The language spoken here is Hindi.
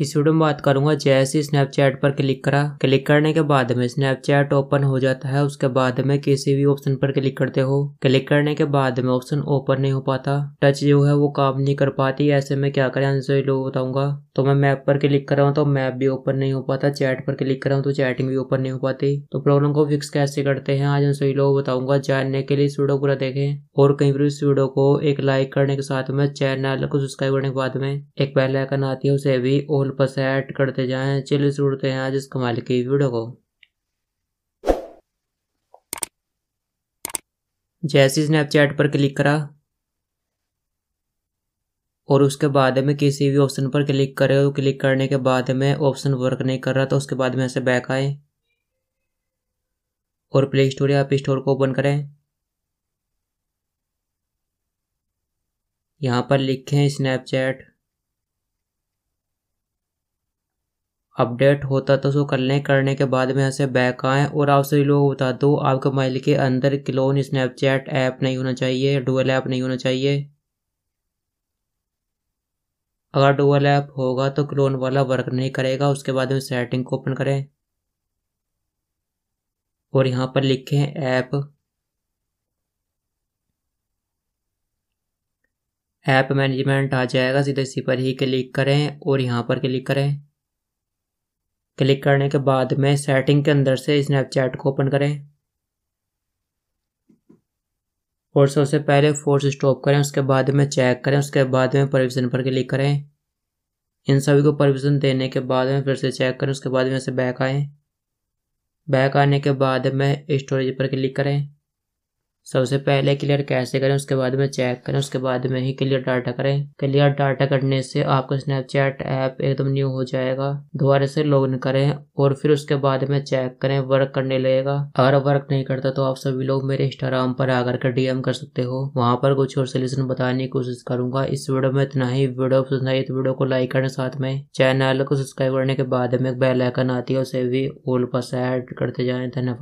इस वीडियो में बात करूंगा जैसे स्नैपचैट पर क्लिक करा क्लिक करने के बाद में स्नैपचैट ओपन हो जाता है उसके बाद में किसी भी ऑप्शन पर क्लिक करते हो क्लिक करने के बाद में ऑप्शन ओपन नहीं हो पाता टच जो है वो काम नहीं कर पाती ऐसे में क्या करें आंसर लोग बताऊंगा तो मैं मैप पर क्लिक कर रहा हूँ तो मैप भी ओपन नहीं हो पाता चैट पर क्लिक कर रहा हूँ तो चैटिंग भी ओपन नहीं हो पाती तो प्रॉब्लम को फिक्स कैसे करते हैं आज हम लोग बताऊंगा जानने के लिए इस वीडियो पूरा देखें और कहीं पर इस वीडियो को एक लाइक करने के साथ में चैनल को सब्सक्राइब करने के बाद में एक बेल आइकन आती है उसे भी ऑल उन पर से ऐड करते जाएं चलिए शुरू करते हैं आज इस कमाल की वीडियो को जैसे स्नैपचैट पर क्लिक करा और उसके बाद में किसी भी ऑप्शन पर क्लिक करे और क्लिक करने के बाद में ऑप्शन वर्क नहीं कर रहा तो उसके बाद में ऐसे बैक आए और प्ले स्टोर या ऐप स्टोर को ओपन करें यहाँ पर लिखें स्नैपचैट अपडेट होता तो उसको करने करने के बाद में ऐसे बैक आए और आप सभी लोगों को बता दो आपके मोबाइल के अंदर क्लोन स्नैपचैट ऐप नहीं होना चाहिए डुअल ऐप नहीं होना चाहिए अगर डुअल ऐप होगा तो क्लोन वाला वर्क नहीं करेगा उसके बाद में सेटिंग को ओपन करें और यहाँ पर लिखें ऐप ऐप मैनेजमेंट आ जाएगा सीधे इसी पर ही क्लिक करें और यहाँ पर क्लिक करें क्लिक करने के बाद में सेटिंग के अंदर से स्नैपचैट को ओपन करें और सबसे पहले फोर्स स्टॉप करें उसके बाद में चेक करें उसके बाद में परमिशन पर क्लिक करें इन सभी को परमिशन देने के बाद में फिर से चेक करें उसके बाद में से बैक आएँ बैक आने के बाद में स्टोरेज पर क्लिक करें सबसे पहले क्लियर कैसे करें उसके बाद में चेक करें उसके बाद में ही क्लियर डाटा करें क्लियर डाटा करने से आपका स्नैपचैट ऐप एकदम न्यू हो जाएगा दोबारा से लॉग इन करें और फिर उसके बाद में चेक करें वर्क करने लगेगा अगर वर्क नहीं करता तो आप सभी लोग मेरे इंस्टाग्राम पर आकर के डीएम कर सकते हो वहां पर कुछ और सोल्यूशन बताने की कोशिश करूंगा इस वीडियो में इतना ही वीडियो पसंद आई तो वीडियो को लाइक करने साथ में चैनल को सब्सक्राइब करने के बाद में बेलाइकन बेल आइकन आती है उसे भी ऑल पर सेट करते जाए धन्यवाद